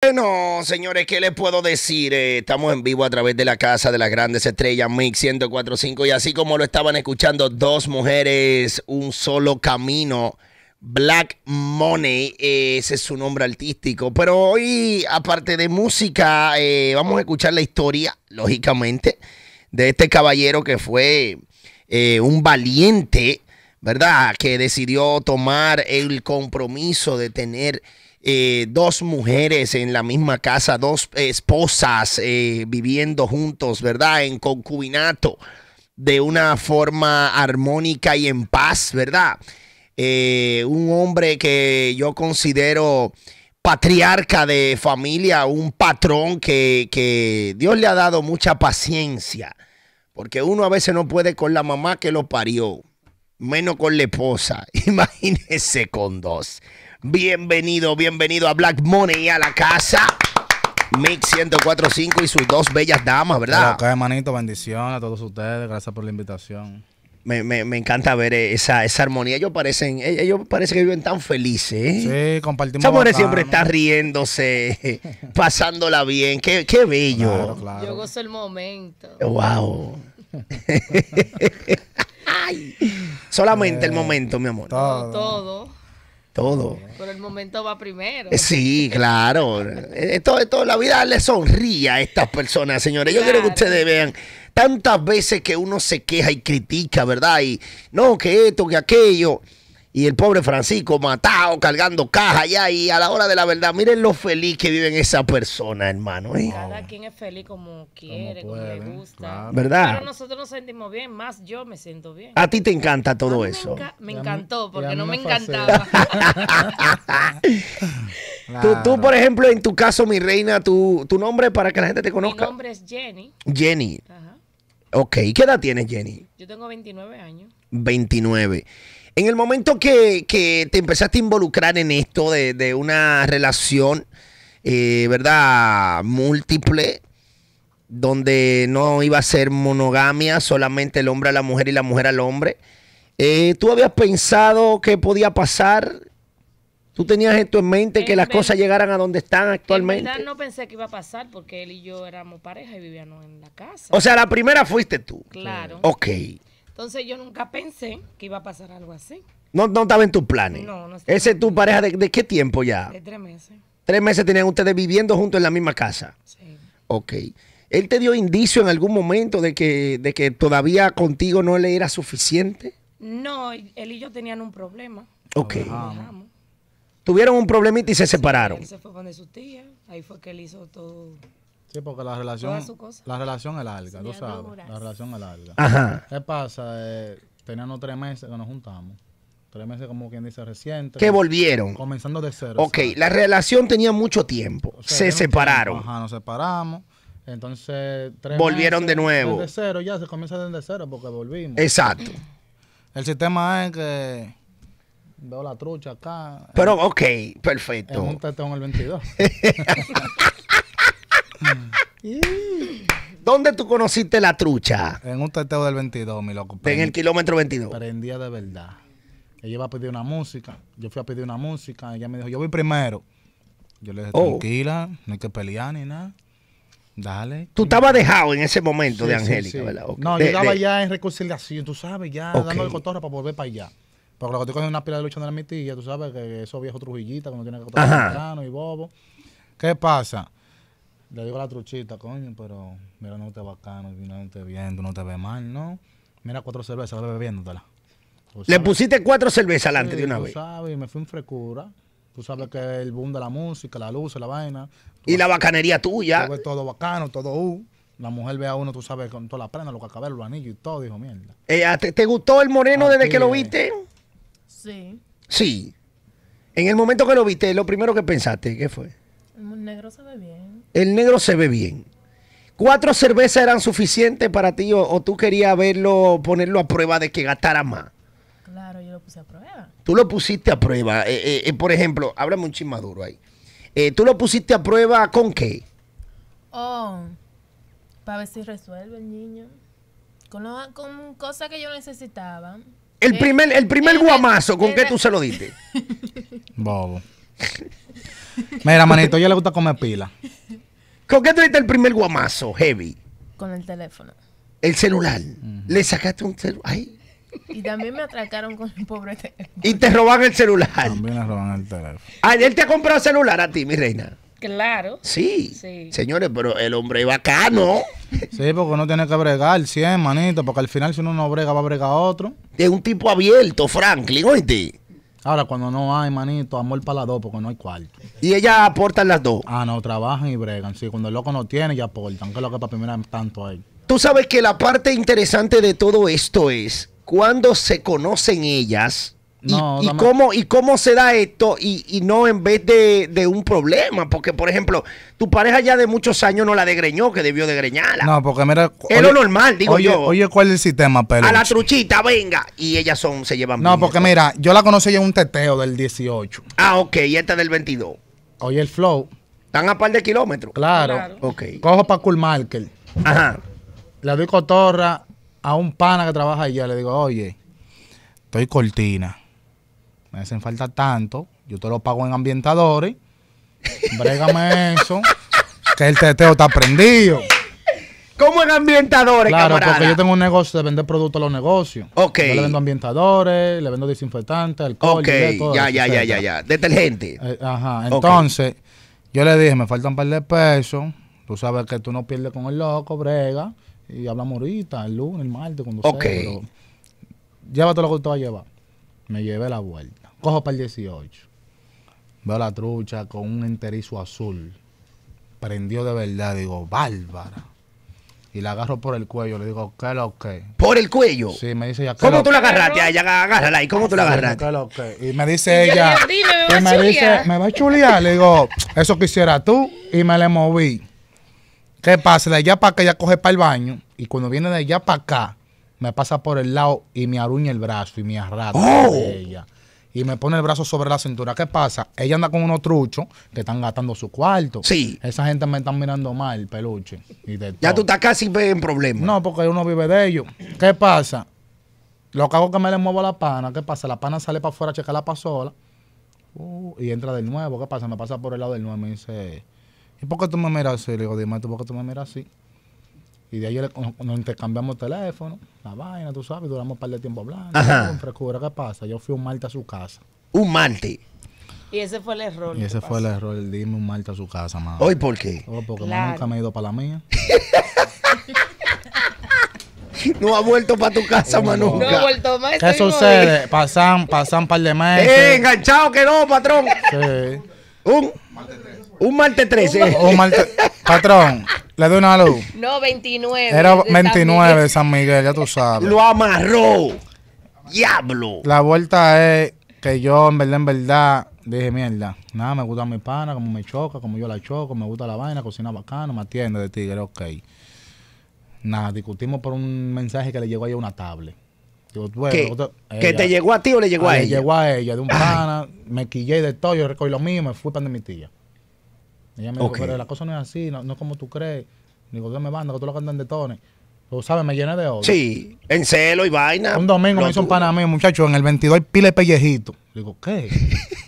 Bueno, señores, ¿qué les puedo decir? Eh, estamos en vivo a través de la Casa de las Grandes Estrellas, Mix 1045, y así como lo estaban escuchando, dos mujeres, un solo camino. Black Money, eh, ese es su nombre artístico. Pero hoy, aparte de música, eh, vamos a escuchar la historia, lógicamente, de este caballero que fue un valiente, ¿verdad? Que decidió tomar el compromiso de tener eh, dos mujeres en la misma casa, dos esposas eh, viviendo juntos, ¿verdad? En concubinato, de una forma armónica y en paz, ¿verdad? Eh, un hombre que yo considero patriarca de familia, un patrón que, que Dios le ha dado mucha paciencia, porque uno a veces no puede con la mamá que lo parió, menos con la esposa, imagínese con dos. Bienvenido, bienvenido a Black Money a la casa. Mix 1045 y sus dos bellas damas, ¿verdad? Ok, manito, bendición a todos ustedes. Gracias por la invitación. Me, encanta ver esa, armonía. Ellos parecen, e, ellos parece que viven tan felices. ¿eh? Sí, compartimos. Esa siempre está riéndose, pasándola bien. Qué, bello. Yo gozo el momento. Wow. Ay, solamente el momento, mi amor. Todo. todo. Todo. Pero el momento va primero. Eh, sí, claro. Esto, eh, eh, toda la vida le sonría a estas personas, señores. Yo quiero que ustedes vean tantas veces que uno se queja y critica, ¿verdad? Y no, que esto, que aquello y el pobre Francisco matado, cargando caja allá y a la hora de la verdad, miren lo feliz que vive esa persona, hermano. ¿eh? Cada quien es feliz como quiere, como, le ¿eh? gusta. ¿Verdad? Pero nosotros nos sentimos bien, más yo me siento bien. A ti te encanta todo eso. me, encantó, porque no me encantaba. tú, tú, por ejemplo, en tu caso, mi reina, tu, tu nombre para que la gente te conozca. Mi nombre es Jenny. Jenny. Ajá. Ok, ¿qué edad tienes, Jenny? Yo tengo 29 años. 29. En el momento que, que te empezaste a involucrar en esto de, una relación, eh, ¿verdad? Múltiple, donde no iba a ser monogamia, solamente el hombre a la mujer y la mujer al hombre. Eh, ¿Tú habías pensado que podía pasar? ¿Tú tenías esto en mente, que las cosas llegaran a donde están actualmente? En no pensé que iba a pasar porque él y yo éramos pareja y vivíamos en la casa. O sea, la primera fuiste tú. Claro. Ok. Entonces yo nunca pensé que iba a pasar algo así. No, no estaba en tus planes. No, no estaba. ¿Ese es tu pareja de, qué tiempo ya? De tres meses. Tres meses tenían ustedes viviendo juntos en la misma casa. Sí. Ok. ¿Él te dio indicio en algún momento de que, de que todavía contigo no le era suficiente? No, él y yo tenían un problema. Ok. Tuvieron un problemita y se separaron. se fue con sus tía. Ahí fue que él hizo todo Sí, porque la relación, la relación es larga, tú sabes. La relación es larga. ¿Qué pasa? Eh, teníamos tres meses que nos juntamos. Tres meses, como quien dice, reciente. Que volvieron. Comenzando de cero. Ok, la relación tenía mucho tiempo. se separaron. Ajá, nos separamos. Entonces, tres Volvieron de nuevo. De cero, ya se comienza desde cero porque volvimos. Exacto. El sistema es que veo la trucha acá. Pero, ok, perfecto. En un en el 22. ¿Dónde tú conociste la trucha? En un teteo del 22, mi loco. En el kilómetro 22. día de verdad. Ella iba a pedir una música. Yo fui a pedir una música. Ella me dijo, yo voy primero. Yo le dije, oh. tranquila, no hay que pelear ni nada. Dale. Tú estabas dejado en ese momento de Angélica, ¿verdad? No, yo estaba ya en reconciliación, tú sabes, ya dando el cotorra para volver para allá. Porque lo que estoy cogiendo una pila de lucha de la mitilla, tú sabes que esos viejos trujillitas, cuando tienen que cotorra y bobo. ¿Qué pasa? Le digo la truchita, coño, pero mira, no te bacano, no te viendo no te ve mal, ¿no? Mira, cuatro cervezas, bebiendo bebiéndotela. Le pusiste cuatro cervezas alante de una vez. tú sabes, me fui en frecura. Tú sabes que el boom de la música, la luz, la vaina. Y la bacanería tuya. todo bacano, todo La mujer ve a uno, tú sabes, con toda la prenda, los cacabelos, los anillos y todo, dijo mierda. Eh, ah, ¿te, gustó el moreno desde que lo eh. viste? Sí. Sí. En el momento que lo viste, lo primero que pensaste, ¿qué fue? El negro se ve bien. El negro se ve bien. ¿Cuatro cervezas eran suficientes para ti o, tú querías verlo, ponerlo a prueba de que gastara más? Claro, yo lo puse a prueba. Tú lo pusiste a prueba. Eh, eh, eh, por ejemplo, háblame un chismaduro ahí. ¿Tú lo pusiste a prueba con qué? Oh, para ver si resuelve el niño. Con, lo, con cosas que yo necesitaba. El primer, el primer guamazo, ¿con qué tú se lo diste? Bobo. Mira, manito, a le gusta comer pila. ¿Con qué tuviste el primer guamazo, heavy? Con el teléfono. El celular. Le sacaste un celular. Ay. Y también me atracaron con el pobre Y te roban el celular. También le roban el teléfono. Ay, ah, ¿Él te ha comprado celular a ti, mi reina. Claro. Sí. Señores, pero el hombre es bacano. Sí, porque uno tiene que bregar sí, manito, porque al final si uno no brega, va a bregar otro. Es un tipo abierto, Franklin, oíste. Ahora, cuando no hay, manito, amor para las dos, porque no hay cuarto. ¿Y ellas aportan las dos? Ah, no, trabajan y bregan. Sí, cuando el loco no tiene, ya aportan. Que es lo que para primera tanto ahí. Tú sabes que la parte interesante de todo esto es cuando se conocen ellas no, y, y, cómo, se da esto y, no en vez de, un problema? Porque, por ejemplo, tu pareja ya de muchos años no la degreñó, que debió degreñarla. No, porque mira... Es lo normal, digo yo. Oye, ¿cuál es el sistema, pero A la truchita, venga. Y ellas son, se llevan... No, porque mira, yo la conocí en un teteo del 18. Ah, ok, y esta del 22. Oye, el flow. Están a par de kilómetros. Claro. Ok. Cojo para Kulmarker. Ajá. Le doy cotorra a un pana que trabaja allá. Le digo, oye, estoy cortina me hacen falta tanto, yo te lo pago en ambientadores, brégame eso, que el teteo está prendido. ¿Cómo en ambientadores, Claro, porque yo tengo un negocio de vender productos a los negocios. Ok. Yo le vendo ambientadores, le vendo desinfectantes, alcohol, Ok, ya, ya, ya, ya, ya. Detergente. Eh, ajá. Entonces, yo le dije, me faltan un par de pesos. Tú sabes que tú no pierdes con el loco, brega. Y hablamos ahorita, el lunes, el martes, cuando okay. sea. Ok. Llévate lo que tú vas a llevar. Me llevé la vuelta. Cojo para el 18. Veo la trucha con un enterizo azul. Prendió de verdad. Digo, bárbara. Y la agarro por el cuello. Le digo, ¿qué lo que? ¿Por el cuello? Sí, me dice ella. ¿Cómo tú la agarraste ella? Agárrala ¿Cómo tú la agarraste? ¿Qué lo que? Y me dice ella. Y, me, va a chulear? Le digo, eso quisiera tú. Y me le moví. ¿Qué pasa? De allá para acá ella coge para el baño. Y cuando viene de allá para acá, me pasa por el lado y me aruña el brazo y me arrata ¡Oh! ella. Y me pone el brazo sobre la cintura. ¿Qué pasa? Ella anda con unos truchos que están gastando su cuarto. Sí. Esa gente me está mirando mal, peluche. Y ya tú estás casi en problemas. No, porque uno vive de ellos. ¿Qué pasa? Lo que hago es que me le muevo la pana. ¿Qué pasa? La pana sale para afuera a checar la pasola. Uh, y entra del nuevo. ¿Qué pasa? Me pasa por el lado del nuevo. Me dice, ¿y por qué tú me miras así? Le digo, dime, ¿tú por qué tú me miras así? Y de ahí nos intercambiamos teléfono, la vaina, tú sabes, duramos un par de tiempo hablando. Ajá. frescura, ¿qué pasa? Yo fui un martes a su casa. ¿Un martes? Y ese fue el error. Y ese fue el error, dime un martes a su casa, mano. ¿Hoy por qué? Oh, porque nunca me he ido para la mía. no ha vuelto para tu casa, Manu. No ha vuelto más. ¿Qué sucede? Pasan, pasan un par de meses. Eh, enganchado que no, patrón. Sí. Un martes 13. Un martes 13. Un martes. Patrón. Le doy una luz. No, 29. Era 29 San de San Miguel, ya tú sabes. Lo amarró. Diablo. La vuelta es que yo, en verdad, en verdad, dije, mierda, nada, me gusta mi pana, como me choca, como yo la choco, me gusta la vaina, cocina bacana, me atiende de tigre, ok. Nada, discutimos por un mensaje que le llegó a ella una tablet. ¿Que te llegó a ti o le llegó ah, a, ella? Le llegó a ella, de un pana, me quillé de todo, yo recogí lo mío, me fui para de mi tía. Ella me dijo, pero la cosa no es así, no, es como tú crees. Digo, ¿qué me manda? Que tú lo cantas de detones. Tú sabes, me llené de odio. Sí, en celo y vaina. Un domingo me hizo un panameño, muchacho, en el 22 hay pile pellejito. Digo, ¿qué?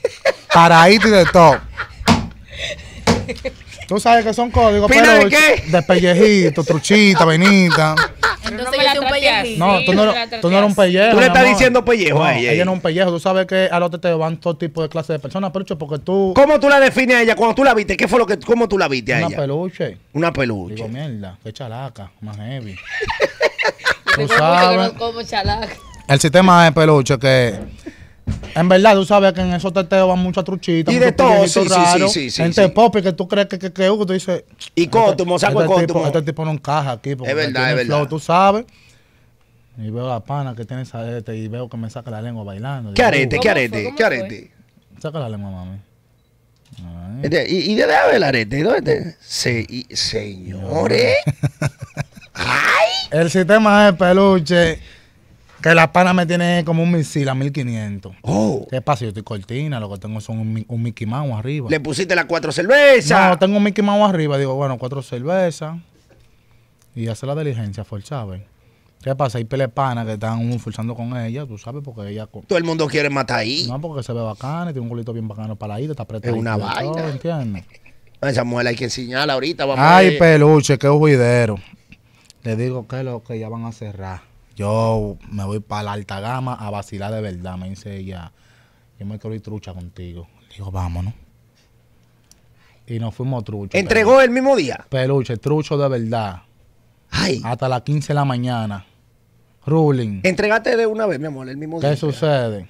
Paraíso y de todo. Tú sabes que son códigos, ¿Pina pero de qué? De pellejito, truchita, venita Entonces ella es un pellejito. No, tú no, eres, un pellejo. Tú le estás diciendo pellejo a ella. Ella no es ¿eh? un pellejo. Tú sabes que a los te van todo tipo de clases de personas, Peluche, porque tú. ¿Cómo tú la defines a ella? Cuando tú la viste, ¿qué fue lo que. ¿Cómo tú la viste a ella? Una peluche. Una peluche. Digo, mierda, qué chalaca, más heavy. tú sabes. Como chalaca. El sistema de peluche que en verdad, tú sabes que en esos teteos van muchas truchitas. Y de todo, sí, raro, sí, sí, sí, Gente sí. que tú crees que que, que tú dices. Y este cótumo, saco el este cótumo. Este tipo no encaja aquí. es verdad, es verdad. tú sabes. Y veo la pana que tiene esa arete y veo que me saca la lengua bailando. ¿Qué arete? ¿Qué arete? ¿Qué arete? Saca la lengua, mami. Este, ¿Y, y de dónde el arete? ¿Dónde Se, y, señores. ¡Ay! El sistema es peluche que la pana me tiene como un misil a 1500. Oh. ¿Qué pasa? Yo estoy cortina, lo que tengo son un, Mickey Mouse arriba. ¿Le pusiste las cuatro cervezas? No, tengo un Mickey Mouse arriba. Digo, bueno, cuatro cervezas. Y hace la diligencia, forzada ¿Qué pasa? Hay pelepanas que están forzando con ella, tú sabes, porque ella. Todo el mundo quiere matar ahí. No, porque se ve bacana, tiene un culito bien bacano para ahí, está apretado. Es una vaina. ¿Entiendes? Esa mujer hay que enseñarla ahorita. Ay, peluche, qué huidero. Le digo que lo que ya van a cerrar yo me voy para la alta gama a vacilar de verdad. Me dice ella, yo me quiero ir trucha contigo. Le digo, vámonos. Y nos fuimos truchos. ¿Entregó el mismo día? Peluche, trucho de verdad. Hasta las 15 de la mañana. Ruling. Entregate de una vez, mi amor, el mismo día. ¿Qué sucede?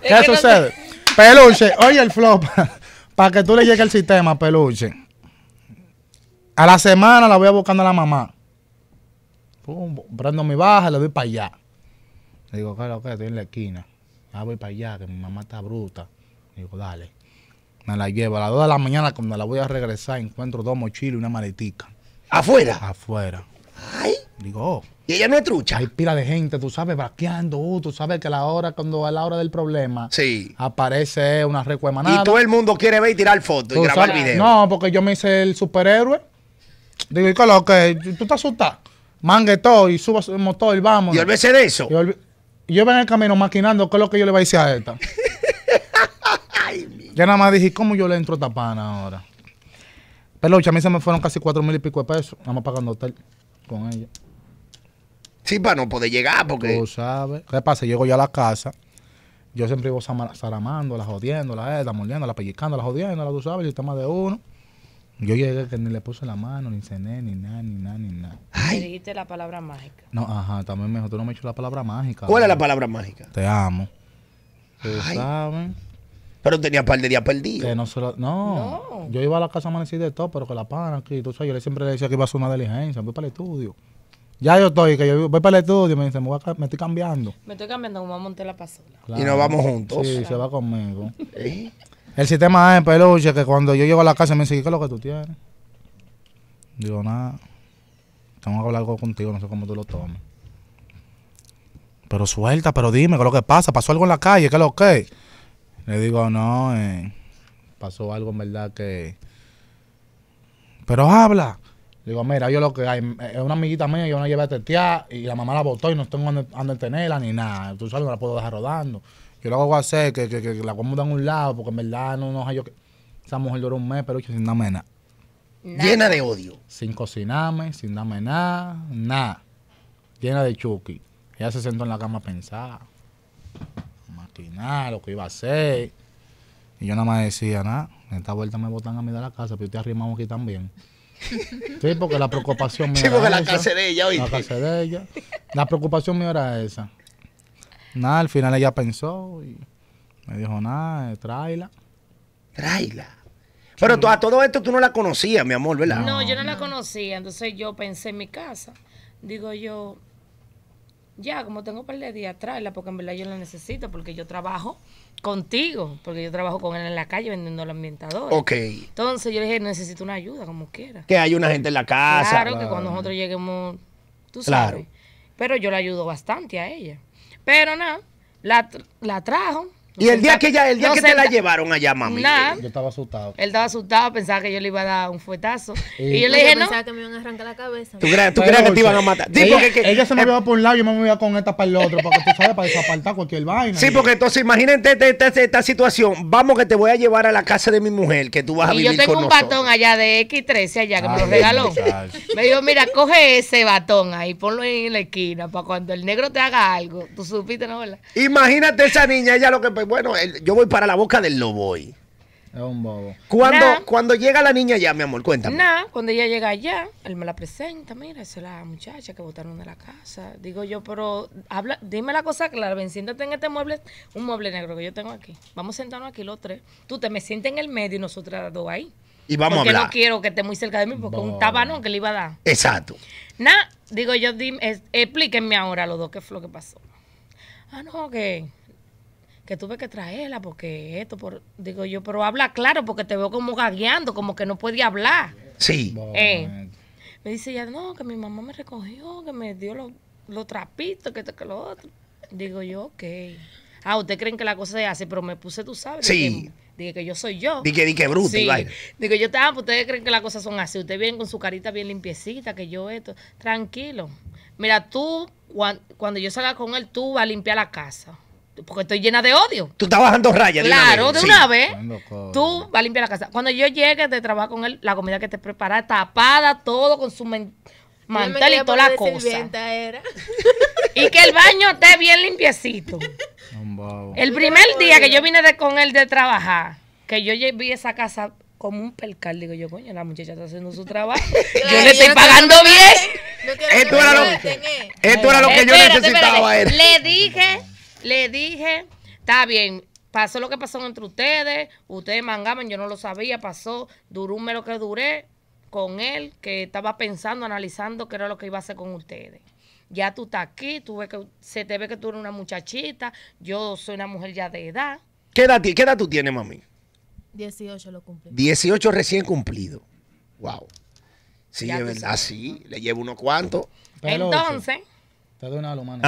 ¿Qué sucede? Peluche, oye el flop. Para que tú le llegue el sistema, peluche. A la semana la voy a buscando a la mamá. prendo mi baja, y la doy para allá. Le digo, claro, que estoy en la esquina. Ah, voy para allá, que mi mamá está bruta. Le digo, dale. Me la llevo. A las 2 de la mañana, cuando la voy a regresar, encuentro dos mochilas y una maletica. ¿Afuera? Afuera. Ay. Digo, oh, ¿Y ella no es trucha? Hay pila de gente, tú sabes, vaqueando. Uh, tú sabes que la hora, cuando es la hora del problema, sí. aparece una recuemanada. Y todo el mundo quiere ver y tirar fotos y grabar video. No, porque yo me hice el superhéroe. Digo, ¿y qué lo que? ¿Tú te asustas? Mangue todo y suba el motor y vamos. Y olvídese de eso. yo ven en el camino maquinando qué es lo que yo le voy a decir a esta. ya nada más dije, ¿cómo yo le entro a esta pana ahora? Pero a mí se me fueron casi cuatro mil y pico de pesos. Nada más pagando hotel con ella. Sí, para no poder llegar, porque. Tú sabes. ¿Qué pasa? Llego yo a la casa. Yo siempre iba eh, la jodiéndola, pellicando, la pellizcándola, jodiéndola, tú sabes, está más de uno. Yo llegué que ni le puse la mano, ni cené, ni nada, ni nada, ni nada. Ay. dijiste la palabra mágica. No, ajá, también mejor. Tú no me has la palabra mágica. ¿Cuál es la palabra mágica? Te amo. Ay. saben. Pero tenía par de días perdidos. Que no, solo no. Yo iba a la casa a amanecida de todo, pero que la pana aquí, tú sabes, yo le siempre le decía que iba a hacer una diligencia, voy para el estudio. Ya yo estoy, que yo voy para el estudio, me dice, me, voy me estoy cambiando. Me estoy cambiando como a montar la pasola. Y nos vamos juntos. Sí, se va conmigo. ¿Eh? El sistema es peluche que cuando yo llego a la casa me dice, ¿qué es lo que tú tienes? Digo, nada, tengo que hablar algo contigo, no sé cómo tú lo tomas. Pero suelta, pero dime, ¿qué es lo que pasa? ¿Pasó algo en la calle? ¿Qué es lo que? Le digo, no, eh, pasó algo en verdad que... Pero habla. Digo, mira, yo lo que hay es una amiguita mía, yo no llevé a testear y la mamá la botó y no tengo donde, tenerla ni nada. Tú sabes, no la puedo dejar rodando. Yo lo hago hacer, que, que, que, la voy a un lado, porque en verdad no, no, yo que. Esa mujer duró un mes, pero yo sin darme nada. Llena de odio. Sin cocinarme, sin darme nada, nada. Llena de chuki. Ella se sentó en la cama a pensar, lo que iba a hacer. Y yo nada más decía, nada, en esta vuelta me botan a mí de la casa, pero te arrimamos aquí también. sí, porque la preocupación mía sí, porque la casa de ella, oíste. La casa de ella. La preocupación mía era esa. Nada, al final ella pensó y me dijo, nada, tráela. Tráela. Pero a todo esto tú no la conocías, mi amor, ¿verdad? No, yo no la conocía. Entonces yo pensé en mi casa. Digo yo, ya, como tengo un par de días, tráela, porque en verdad yo la necesito, porque yo trabajo contigo, porque yo trabajo con él en la calle vendiendo los ambientadores. Ok. Entonces yo le dije, necesito una ayuda, como quiera. Que hay una gente en la casa. Claro, que cuando nosotros lleguemos, tú sabes. Pero yo la ayudo bastante a ella. Pero no, la, la trajo y el día que ya, el día que te la llevaron allá, mami. Yo estaba asustado. Él estaba asustado, pensaba que yo le iba a dar un fuetazo. Y, yo le dije, no. Pensaba que me iban a arrancar la cabeza. ¿Tú crees, que te iban a matar? ella, se me eh, iba por un lado, yo me iba con esta para el otro, porque tú sabes, para desapartar cualquier vaina. Sí, porque entonces imagínate esta, situación. Vamos que te voy a llevar a la casa de mi mujer, que tú vas a vivir con Y yo tengo un batón allá de X13 allá, que me lo regaló. Me dijo, mira, coge ese batón ahí, ponlo en la esquina, para cuando el negro te haga algo. Tú supiste, ¿no? ¿verdad? Imagínate esa niña, ella lo que pues, bueno, yo voy para la boca del no voy Es un bobo. Cuando, cuando llega la niña ya, mi amor, cuéntame. Nada, cuando ella llega ya, él me la presenta, mira, esa es la muchacha que botaron de la casa. Digo yo, pero habla, dime la cosa clara, ven, siéntate en este mueble, un mueble negro que yo tengo aquí. Vamos a sentarnos aquí los tres. Tú te me sientes en el medio y nosotras dos ahí. Y vamos a hablar. no quiero que esté muy cerca de mí porque un tabano que le iba a dar. Exacto. Nada, digo yo, explíquenme ahora los dos qué fue lo que pasó. Ah, no, que que tuve que traerla porque esto, por, digo yo, pero habla claro porque te veo como gagueando, como que no podía hablar. Sí. Eh. me dice ella, no, que mi mamá me recogió, que me dio los lo trapitos, que esto, que lo otro. Digo yo, ok. Ah, ustedes creen que la cosa se hace, pero me puse, tú sabes. Sí. Dije que yo soy yo. Dije, dije, bruto. Digo, yo ah, estaba, pues, ustedes creen que las cosas son así. Ustedes vienen con su carita bien limpiecita, que yo esto. Tranquilo. Mira, tú, cuando yo salga con él, tú vas a limpiar la casa porque estoy llena de odio. Tú estás bajando rayas. Claro, de una vez. De una vez tú vas a limpiar la casa. Cuando yo llegue de trabajo con él, la comida que te prepara tapada, todo con su mantel y toda la cosa. Y que el baño esté bien limpiecito. el primer día que yo vine de, con él de trabajar, que yo vi esa casa como un percal. Digo yo, coño, la muchacha está haciendo su trabajo. yo le estoy pagando bien. Esto era lo que, yo necesitaba. Le dije le dije, está bien, pasó lo que pasó entre ustedes, ustedes mangaban, yo no lo sabía, pasó, duró un lo que duré con él, que estaba pensando, analizando qué era lo que iba a hacer con ustedes. Ya tú estás aquí, que se te ve que tú eres una muchachita, yo soy una mujer ya de edad. ¿Qué edad, tú tienes, mami? 18 lo cumplí. 18 recién cumplido. Wow. Sí, ya es verdad, sí. Le llevo unos cuantos. Entonces. Te doy una mano.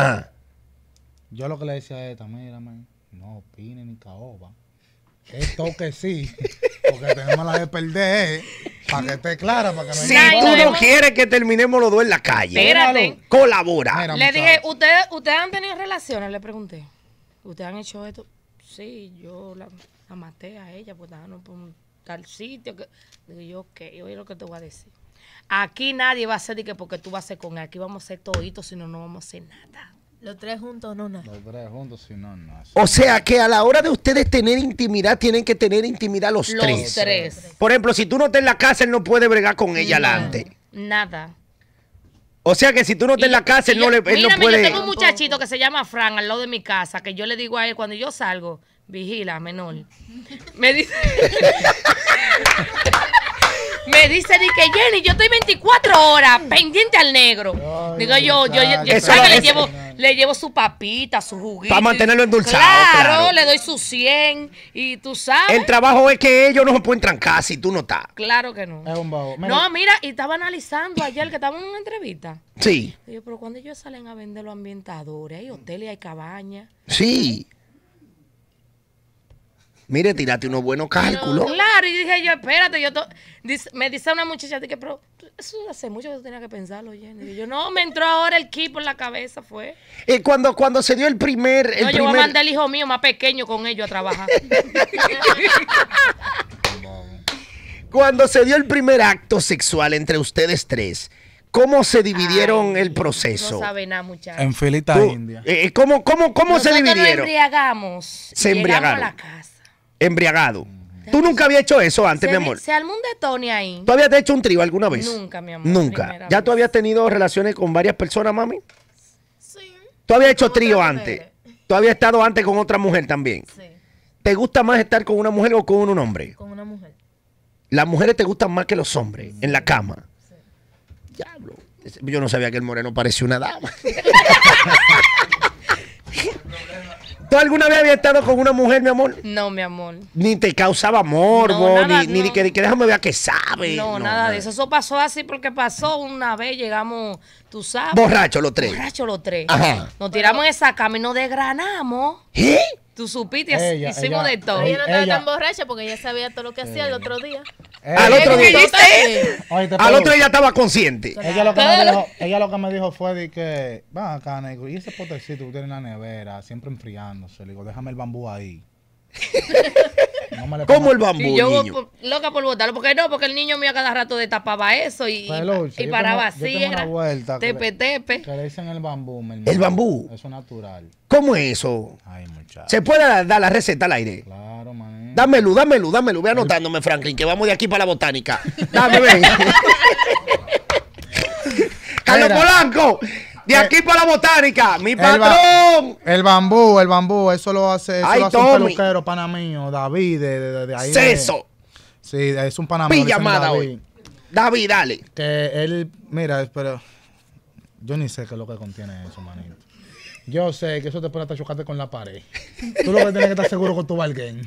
Yo lo que le decía a esta, mira, man, no opine ni caoba. Esto que sí, porque tenemos la de perder, para que esté clara, para que no Si tú no quieres que terminemos los dos en la calle, Espérate. colabora. le dije, ¿ustedes usted han tenido relaciones? Le pregunté. ¿Ustedes han hecho esto? Sí, yo la, la maté a ella, pues no por un tal sitio. Que... Digo yo, ok, oye lo que te voy a decir. Aquí nadie va a hacer de que porque tú vas a ser con él. Aquí vamos a ser toditos, si no, no vamos a hacer nada. Los tres juntos, no, nada. Los tres juntos, si no, no. O sea que a la hora de ustedes tener intimidad, tienen que tener intimidad los, tres. Los tres. Por ejemplo, si tú no estás en la casa, él no puede bregar con ella adelante. Nada. O sea que si tú no estás en la casa, él, no, le, no puede. Yo tengo un muchachito que se llama Fran al lado de mi casa, que yo le digo a él cuando yo salgo, vigila, menor. Me dice. me dice, que Jenny, yo estoy 24 horas pendiente al negro. Digo yo, yo, yo, yo, yo le llevo le llevo su papita, su juguito. Para mantenerlo endulzado. Claro, le doy su 100 y tú sabes. El trabajo es que ellos no se pueden trancar si tú no estás. Claro que no. Es un No, mira, y estaba analizando ayer que estaba en una entrevista. Sí. pero cuando ellos salen a vender los ambientadores, hay hoteles, hay cabañas. Sí. Mire, tírate unos buenos cálculos. claro, y dije yo, espérate, yo me dice una muchacha que, pero eso hace mucho que tenía tenía que pensarlo, Jenny. Y yo, no, me entró ahora el ki por la cabeza, fue. Y cuando, cuando se dio el primer. yo voy a mandar al hijo mío más pequeño con ellos a trabajar. cuando se dio el primer acto sexual entre ustedes tres. ¿Cómo se dividieron el proceso? No sabe nada, muchachos. En felita india. Eh, eh, ¿Cómo, cómo, cómo se dividieron? Nos embriagamos. Se embriagaron. la casa embriagado. Tú nunca había hecho eso antes, mi amor. Se armó Tony ahí. ¿Tú habías hecho un trío alguna vez? Nunca, mi amor. Nunca. ¿Ya tú habías tenido relaciones con varias personas, mami? Sí. ¿Tú habías hecho trío antes? ¿Tú habías estado antes con otra mujer también? Sí. ¿Te gusta más estar con una mujer o con un hombre? Con una mujer. Las mujeres te gustan más que los hombres en la cama. Sí. Diablo. Yo no sabía que el moreno parecía una dama. ¿Tú alguna vez habías estado con una mujer, mi amor? No, mi amor. Ni te causaba morbo, ni, ni que, déjame ver a qué sabe. No, nada, de eso. Eso pasó así porque pasó una vez, llegamos, tú sabes. Borracho los tres. Borracho los tres. Ajá. Nos tiramos en esa cama y nos desgranamos. ¿Qué? ¿Eh? Tú supiste, y hicimos de todo. Ella no estaba tan borracha porque ella sabía todo lo que hacía el otro día. Al otro día. Al otro día estaba consciente. Ella lo que, me dijo, fue de que, va acá, negro, y ese potecito que tiene en la nevera, siempre enfriándose. Le digo, déjame el bambú ahí. Como el bambú. loca por botarlo. Porque no, porque el niño mío cada rato destapaba eso y, paraba así. Era el bambú, El bambú. Eso natural. ¿Cómo eso? Ay, muchacho. ¿Se puede dar la receta al aire? Claro, mané. Dámelo, dámelo, dámelo. voy anotándome, Franklin, que vamos de aquí para la botánica. Dame, ven. Carlos Polanco de eh, aquí para la botánica, mi patrón. El, bambú, el bambú, eso lo hace, eso Ay, lo hace un peluquero panameño, David, de, ahí. Ceso. sí, es un panameño. llamada David. hoy. David, dale. Que él, mira, pero yo ni sé qué es lo que contiene eso, manito. Yo sé que eso te puede hasta chocarte con la pared. Tú lo que tienes que estar seguro con tu bargain.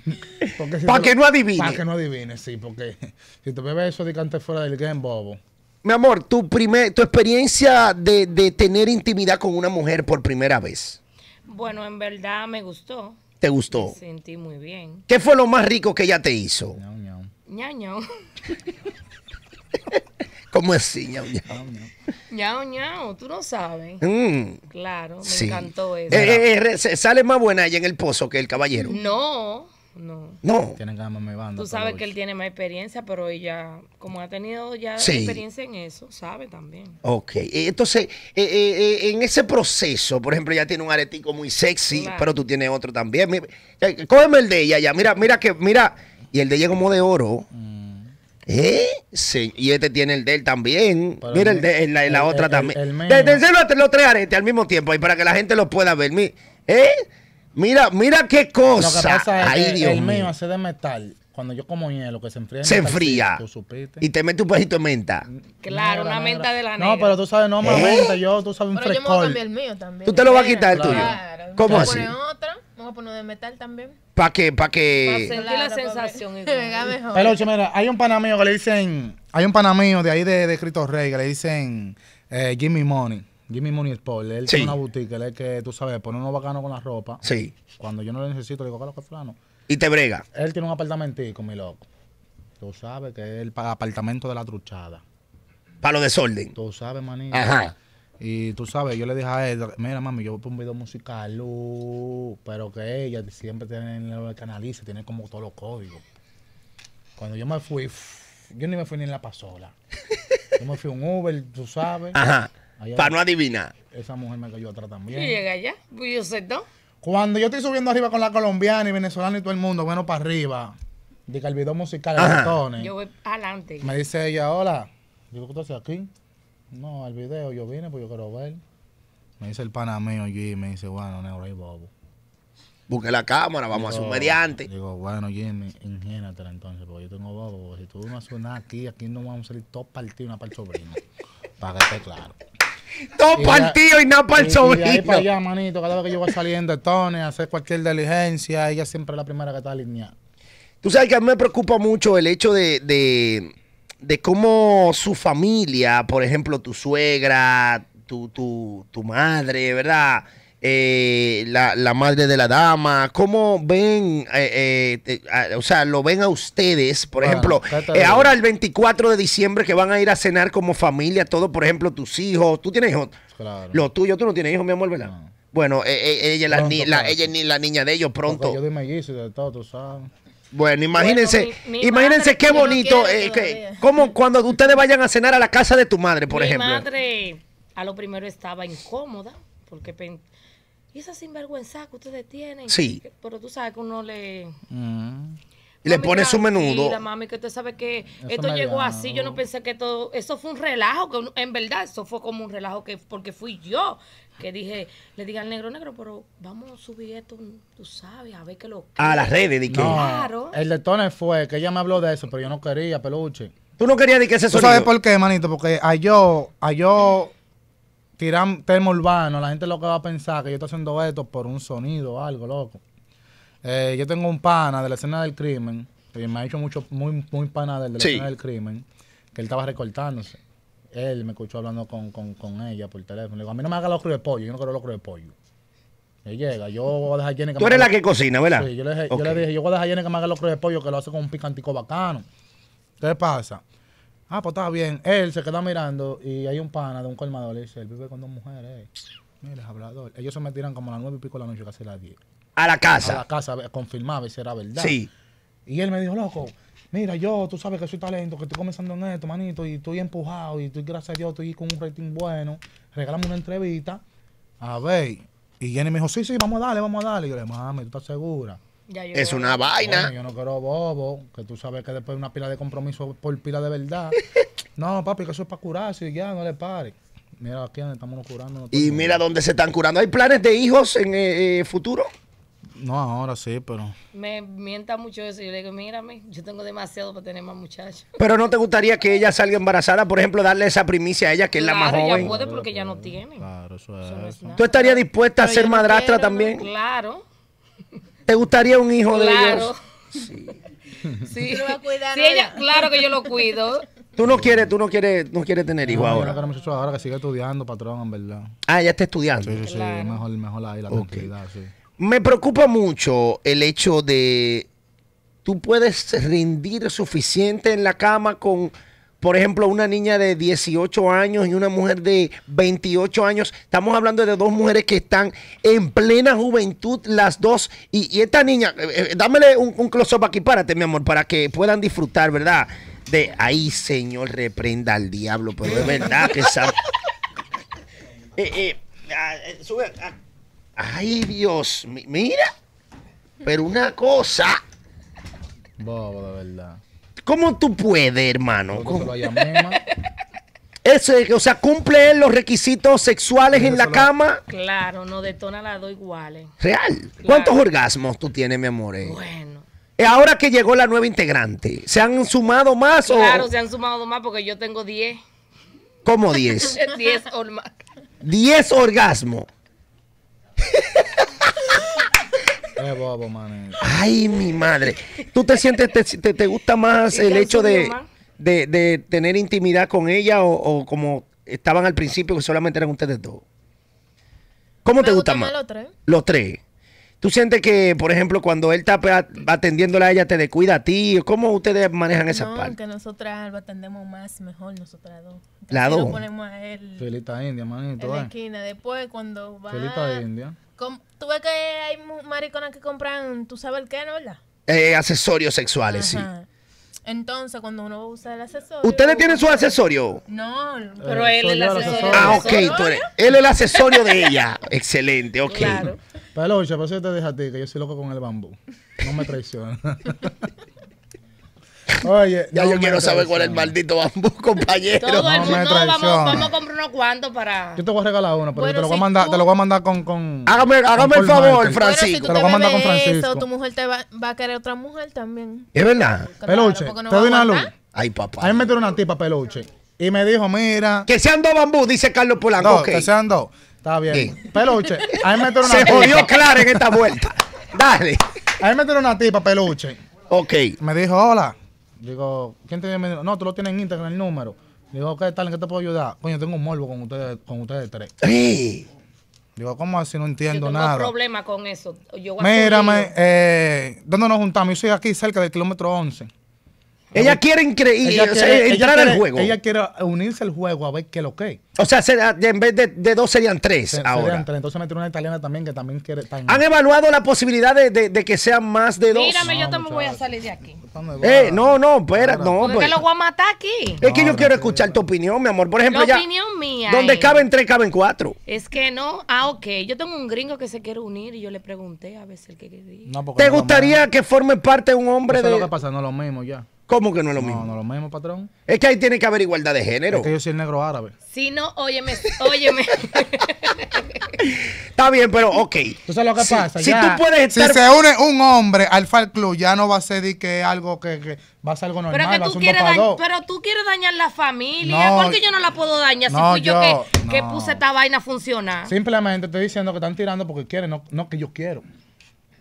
Si para que no adivine. Para que no adivine, sí, porque si te bebes eso de fuera del game, bobo mi amor, tu, primer, tu experiencia de, tener intimidad con una mujer por primera vez. Bueno, en verdad me gustó. ¿Te gustó? Me sentí muy bien. ¿Qué fue lo más rico que ella te hizo? Ñao. ¿Cómo así, Ñao, Ñao? Ñao, Ñao, tú no sabes. Mm. Claro, me encantó eso. Eh, eh, eh, ¿Sale más buena ella en el pozo que el caballero? No no. No. que Tú sabes que él tiene más experiencia, pero ella, como ha tenido ya experiencia en eso, sabe también. Ok. Eh, entonces, eh, eh, en ese proceso, por ejemplo, ella tiene un aretico muy sexy, pero tú tienes otro también. Cógeme el de ella ya. Mira, mira que, mira. Y el de ella como de oro. Mm. ¿Eh? Sí. Y este tiene el de él también. mira el, de la, otra también. Desde de, los tres aretes al mismo tiempo, ahí para que la gente lo pueda ver. ¿Eh? Mira, mira qué cosa. Lo que pasa es Dios el mío hace de metal. Cuando yo como hielo, que se enfría. Se enfría. y te mete un poquito de menta. Claro, una menta de la negra. No, pero tú sabes, no más menta. ¿Eh? Yo, tú sabes, un pero Yo me voy a el mío también. Tú te lo vas a quitar el tuyo. Claro. ¿Cómo así? Voy a poner otra. Vamos a poner de metal también. ¿Para qué? ¿Para qué? Para sentir la sensación. Mejor. Pero, oye, mira, hay un panameño que le dicen. Hay un panameño de ahí de, de Cristo Rey que le dicen. Eh, give me money. Jimmy Money Paul, él tiene una boutique, él es que, tú sabes, pone unos bacanos con la ropa. Sí. Cuando yo no lo necesito, le digo, lo que flano? Y te brega. Él tiene un apartamentico, mi loco. Tú sabes que es el apartamento de la truchada. Para lo desorden. Tú sabes, manito. Ajá. Y tú sabes, yo le dije a él, mira, mami, yo voy por un video musical, uh", pero que ella siempre tiene el se tiene como todos los códigos. Cuando yo me fui, yo ni me fui ni en la pasola. Yo me fui un Uber, tú sabes. Ajá para no adivinar. Esa mujer me cayó atrás también. Y llega allá, pues yo sé todo. Cuando yo estoy subiendo arriba con la colombiana y venezolana y todo el mundo, bueno, para arriba, de que el video musical Yo voy adelante. Me dice ella, hola. Digo, ¿qué tú haces aquí? No, el video, yo vine pues yo quiero ver. Me dice el panameo, Jimmy me dice, bueno, ahora y Bobo. Busque la cámara, vamos a hacer un mediante. Digo, bueno, Jimmy, ingénatela entonces, porque yo tengo bobo. si tú no haces nada aquí, aquí no vamos a salir todos partidos, una para el sobrino. para que esté claro. Todo para tío y nada para el sobrino. manito, cada vez que yo voy saliendo de Tony a hacer cualquier diligencia, ella siempre es la primera que está alineada. Tú sabes que a mí me preocupa mucho el hecho de, cómo su familia, por ejemplo, tu suegra, tu madre, ¿verdad? Eh, la, la, madre de la dama, ¿cómo ven, eh, eh, o sea, lo ven a ustedes? Por ejemplo, ahora el 24 de diciembre que van a ir a cenar como familia, todo, por ejemplo, tus hijos, tú tienes hijos, lo tuyo, tú no tienes hijos, mi amor, ¿verdad? Bueno, ella, es ni, la, ella ni la niña de ellos pronto. Yo Bueno, imagínense, imagínense qué bonito, como cuando ustedes vayan a cenar a la casa de tu madre, por ejemplo. Mi madre a lo primero estaba incómoda porque y esa sinvergüenza que ustedes tienen. Sí. pero tú sabes que uno le... Mm. Y le pone su menudo. mami, que usted sabe que esto llegó así. Yo no pensé que todo. Eso fue un relajo. que En verdad, eso fue como un relajo que porque fui yo que dije, le dije al negro, negro, pero vamos a subir esto, tú sabes, a ver qué lo. A las redes, de que. claro. El de Tony fue que ella me habló de eso, pero yo no quería, peluche. Tú no querías de que eso? ¿Tú sabes por qué, manito? Porque a yo, a yo tiran tema urbano, la gente lo que va a pensar que yo estoy haciendo esto por un sonido o algo, loco. Eh, yo tengo un pana de la escena del crimen, que me ha hecho mucho, muy, muy pana de la escena del crimen, que él estaba recortándose. Él me escuchó hablando con, con, ella por teléfono. Le digo, a mí no me haga locro de pollo, yo no quiero los locro de pollo. Él llega, yo voy a dejar a Jenny que Tú me eres la que cocina, ¿verdad? Sí, yo le, dije, yo le dije, yo voy a dejar a Jenny que me haga locro de pollo, que lo hace con un picantico bacano. ¿Qué pasa? Ah, pues está bien. Él se queda mirando y hay un pana de un colmador. dice, él vive con dos mujeres. Eh. Mira, hablador. Ellos se metieron como a las nueve y pico de la noche, casi a las diez. A la casa. A la casa, eh, confirmaba si era verdad. Sí. Y él me dijo, loco, mira, yo, tú sabes que soy talento, que estoy comenzando en esto, manito, y estoy empujado, y estoy, gracias a Dios, estoy con un rating bueno. Regálame una entrevista. A ver. Y Jenny me dijo, sí, sí, vamos a darle, vamos a darle. Y yo le dije, mami, ¿tú estás segura? es una vaina. yo no quiero bobo, que tú sabes que después una pila de compromiso por pila de verdad. no, papi, que eso es para curarse y ya, no le pare. Mira aquí donde estamos curando. y mira dónde se están curando. ¿Hay planes de hijos en el eh, eh, futuro? No, ahora sí, pero. Me mienta mucho eso. Yo le digo, mírame, yo tengo demasiado para tener más muchachos. Pero no te gustaría que ella salga embarazada, por ejemplo, darle esa primicia a ella, que es la más No, Ella puede porque ya no tiene. Claro, eso es. ¿Tú estarías dispuesta a ser madrastra también? Claro. ¿Te gustaría un hijo de ellos? Sí. sí. Lo a cuidar ella, claro que yo lo cuido. Tú no quieres, tú no quieres, no quieres tener hijo ahora. ahora que sigue estudiando, patrón, en verdad. Ah, ya está estudiando. Sí, sí, sí. Mejor, mejor la tranquilidad, sí. Me preocupa mucho el hecho de tú puedes rendir suficiente en la cama con por ejemplo, una niña de 18 años y una mujer de 28 años. Estamos hablando de dos mujeres que están en plena juventud, las dos. Y, esta niña, eh, eh, dámele un, close-up aquí, párate, mi amor, para que puedan disfrutar, ¿verdad? De ahí, Señor, reprenda al diablo, pero es verdad que sabe. Eh, ah, ah, ay, Dios, mira. Pero una cosa. Bobo, de verdad. ¿Cómo tú puedes, hermano? ¿Cómo? Ese, o sea, cumple los requisitos sexuales en la cama. Claro, no detona las dos iguales. Real. ¿Cuántos orgasmos tú tienes, mi amor? Eh? Bueno. Eh, ahora que llegó la nueva integrante, ¿se han sumado más o...? Claro, se han sumado más porque yo tengo 10. ¿Cómo 10? 10 orgasmos. 10 orgasmos. Es bobo, man. Ay, mi madre. ¿Tú te sientes, te, te, te gusta más el hecho de, de, de, tener intimidad con ella o, o, como estaban al principio que solamente eran ustedes dos? ¿Cómo te gusta más? Los tres. Los tres. ¿Tú sientes que, por ejemplo, cuando él está atendiéndola a ella, te descuida a ti? ¿Cómo ustedes manejan esa partes? parte? No, que nosotras lo atendemos más mejor, nosotras dos. la dos. Lo ponemos a él. Felita India, manito. En la esquina. Después, cuando va. Felita India. ¿Tú ves que hay mariconas que compran, tú sabes el qué, ¿no? ¿Verdad? Eh, accesorios sexuales, sí. Entonces, cuando uno usa el accesorio. ¿Ustedes tienen su accesorio? No, eh, pero él es el accesorio. Ah, ok, Él es el accesorio de ella. Excelente, ok. Claro. Palocha, por eso te que yo soy loco con el bambú. No me traiciona. Oye, ya yo quiero saber cuál es el maldito bambú, compañero. Todo el mundo, vamos, a comprar unos cuantos para. Yo te voy a regalar uno, pero te, lo voy a mandar, te lo voy a mandar con. con hágame hágame el favor, Francisco. te, lo voy a mandar con Francisco. Eso, tu mujer te va, va, a querer otra mujer también. ¿Es verdad? peluche, te doy una luz. Ay, papá. ahí me tiró una tipa peluche. Y me dijo, mira. Que sean dos bambú, dice Carlos Polanco. que sean dos. Está bien. Peluche, ahí me tiró una Se jodió Clara en esta vuelta. Dale. Ahí me tiró una tipa peluche. Ok. Me dijo, hola. Digo, ¿quién tiene número? No, tú lo tienes en Instagram el número. Digo, ¿qué tal? ¿En qué te puedo ayudar? Coño, tengo un morbo con ustedes, con ustedes tres. Digo, ¿cómo así? No entiendo yo tengo nada. problema con eso. Yo Mírame, eh, ¿dónde nos juntamos? Yo soy aquí cerca del kilómetro 11. Ella quiere, increíble entrar al juego. Ella quiere unirse al juego a ver qué lo que. O sea, ah, en vez de, de, dos serían tres ahora. Serían tres. Entonces meter una italiana también que también quiere. Han evaluado la posibilidad de, de, que sean más de dos. Mírame, yo ah, también voy a salir de aquí. Eh, no, no, espera, no. Pues. Porque lo voy a matar aquí. Es que yo quiero escuchar tu opinión, mi amor. Por ejemplo, opinión mía. Donde caben tres, caben cuatro. Es que no. Ah, ok. Yo tengo un gringo que se quiere unir y yo le pregunté a ver el que quería. ¿Te gustaría que forme parte de un hombre de.? es lo que pasa, no lo mismo ya. ¿Cómo que no es lo mismo? No, no es lo mismo, patrón. Es que ahí tiene que haber igualdad de género. Es que yo soy el negro árabe. Sí, no, óyeme, óyeme. Está bien, pero ok. ¿Tú sabes lo que si, pasa? Si tú puedes estar... Si se une un hombre al fal ya no va a ser que algo que, va a ser algo normal. Pero, que tú, quieres dañar, la familia. No, porque yo no la puedo dañar? si fui yo, que, puse esta vaina a funcionar. Simplemente estoy diciendo que están tirando porque quieren, no, no que yo quiero.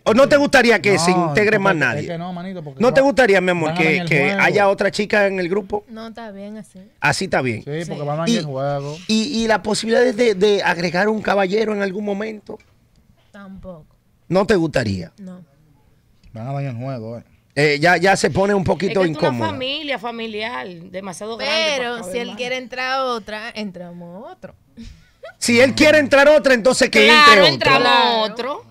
¿O no te gustaría que se integre más nadie? no, te gustaría, mi amor, que, haya otra chica en el grupo? No, está bien así. Así está bien. Sí, porque van a ir juego. Y, y la posibilidad de, de, agregar un caballero en algún momento. Tampoco. ¿No te gustaría? No. Van a ir en juego, eh. eh. ya, ya se pone un poquito es incómodo. una familia familiar, demasiado grande. Pero si él quiere entrar otra, entramos otro. Si él quiere entrar otra, entonces que claro, entre otro. Entramos otro.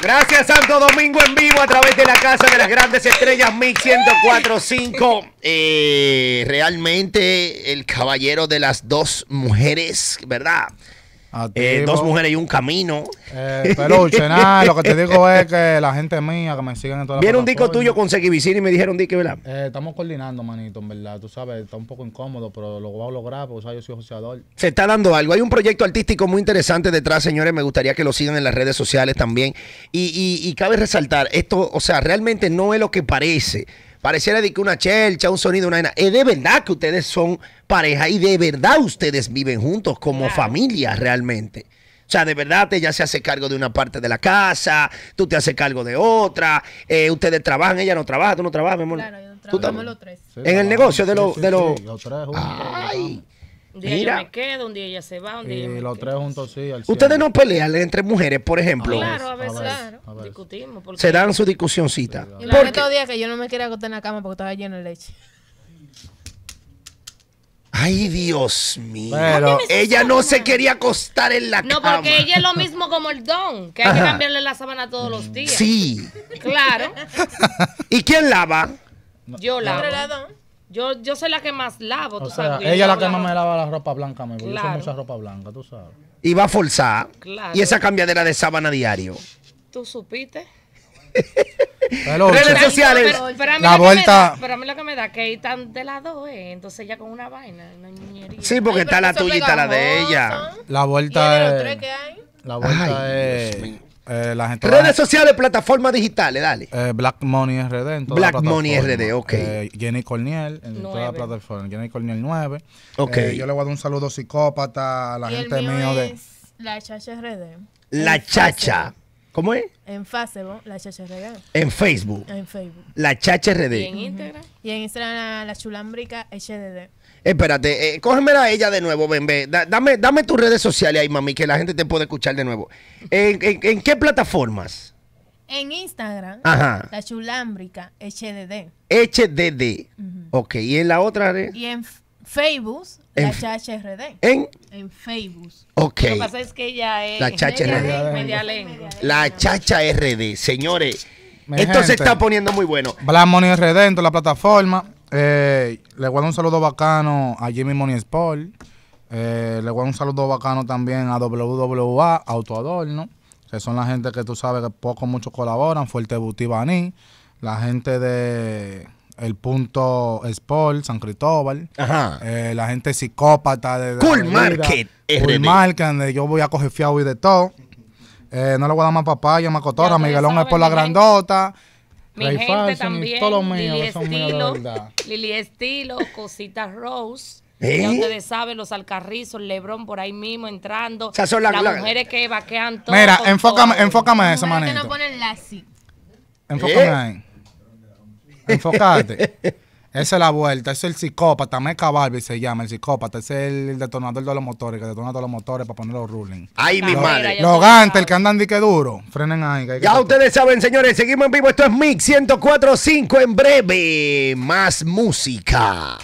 Gracias Santo Domingo en vivo a través de la Casa de las Grandes Estrellas 11045 eh, realmente el caballero de las dos mujeres, ¿verdad? Eh, dos mujeres y un camino. Eh, peluche, nada, lo que te digo es que la gente mía que me siguen en todas Viene un disco tuyo con Seguivicini y me dijeron ¿verdad? Eh, estamos coordinando, manito, en verdad. Tú sabes, está un poco incómodo, pero lo voy a lograr porque yo soy asociador Se está dando algo. Hay un proyecto artístico muy interesante detrás, señores. Me gustaría que lo sigan en las redes sociales también. y cabe resaltar, esto, o sea, realmente no es lo que parece. Pareciera de que una chelcha, un sonido, una... Es de verdad que ustedes son pareja y de verdad ustedes viven juntos como familia realmente. O sea, de verdad ella se hace cargo de una parte de la casa, tú te haces cargo de otra, eh, ustedes trabajan, ella no trabaja, tú no trabajas, mi amor. Claro, yo trabajo. los tres. en el negocio de los... los... tres un día me quedo, un día ella se va, un día. los tres juntos sí. Ustedes no pelean entre mujeres, por ejemplo. Claro, a veces, Discutimos. Se dan su discusióncita. Sí, y los días que yo no me quería acostar en la cama porque estaba lleno de leche. Ay, Dios mío. Pero, ella no se quería acostar en la cama. No, porque ella es lo mismo como el don, que hay que cambiarle la sábana todos los mm, días. Sí. Claro. ¿Y quién lava? Yo lavo. Yo, yo soy la que más lavo, tú sabes. ella es la que más me lava la ropa blanca, me claro. Yo soy mucha ropa blanca, tú sabes. Y va a forzar. Claro. Y esa cambiadera de sábana diario. ¿Tú supiste? Redes sociales. Pero, la vuelta. pero a mí lo que me da que están de las dos, eh. Entonces ya con una vaina, Sí, porque está la tuya y está la de ella. La vuelta es. La vuelta es. Eh, Redes sociales, plataformas digitales, dale. Eh, Black Money RD en Black Money RD, ok. Eh, Jenny Corniel en toda la plataforma. Jenny Corniel 9. Ok. yo le voy a dar un saludo psicópata a la gente el mío, de. La Chacha RD. La Chacha. ¿Cómo es? En Facebook, la Chacha RD. En Facebook. En Facebook. La Chacha RD. Y en Instagram. Y en Instagram, la chulámbrica HDD. Espérate, eh, cógemela a ella de nuevo, bebé. dame, dame tus redes sociales ahí, mami, que la gente te puede escuchar de nuevo. ¿En, qué plataformas? En Instagram, Ajá. la chulámbrica, HDD. HDD. Ok, ¿y en la otra red? Y en Facebook, la chacha RD. ¿En? En Facebook. Lo que pasa es que ella es... La chacha RD. La chacha RD. Señores, esto se está poniendo muy bueno. Black Money RD dentro la plataforma. Eh, le guardo un saludo bacano a Jimmy Money Sport. Eh, le guardo un saludo bacano también a WWA, Adorno que son la gente que tú sabes que poco mucho colaboran, Fuerte Butibaní, la gente de El Punto Sport, San Cristóbal, eh, la gente psicópata de... cool Market. Cool Market, yo voy a coger fiado y de todo. Eh, no le voy a dar más papaya, más cotorra, Miguelón es por la grandota. Mi gente también. Todos los míos Lili son Estilo, Lili Estilo, Cositas Rose. ¿Eh? Ya ustedes saben, los alcarrizos, Lebron por ahí mismo entrando. O sea, son las, mujeres que vaquean todo. Mira, enfócame, todo. enfócame a esa manera. no ponen la así? Enfócame ¿Eh? ahí. Enfócate. Esa es la vuelta, ese es el psicópata, Meca Barbie se llama el psicópata, ese es el detonador de los motores, que detona todos los motores para poner los ruling. Ay, mi madre. Los el que andan que duro, frenen ahí. ya ustedes saben, señores, seguimos en vivo, esto es Mix 104.5, en breve, más música.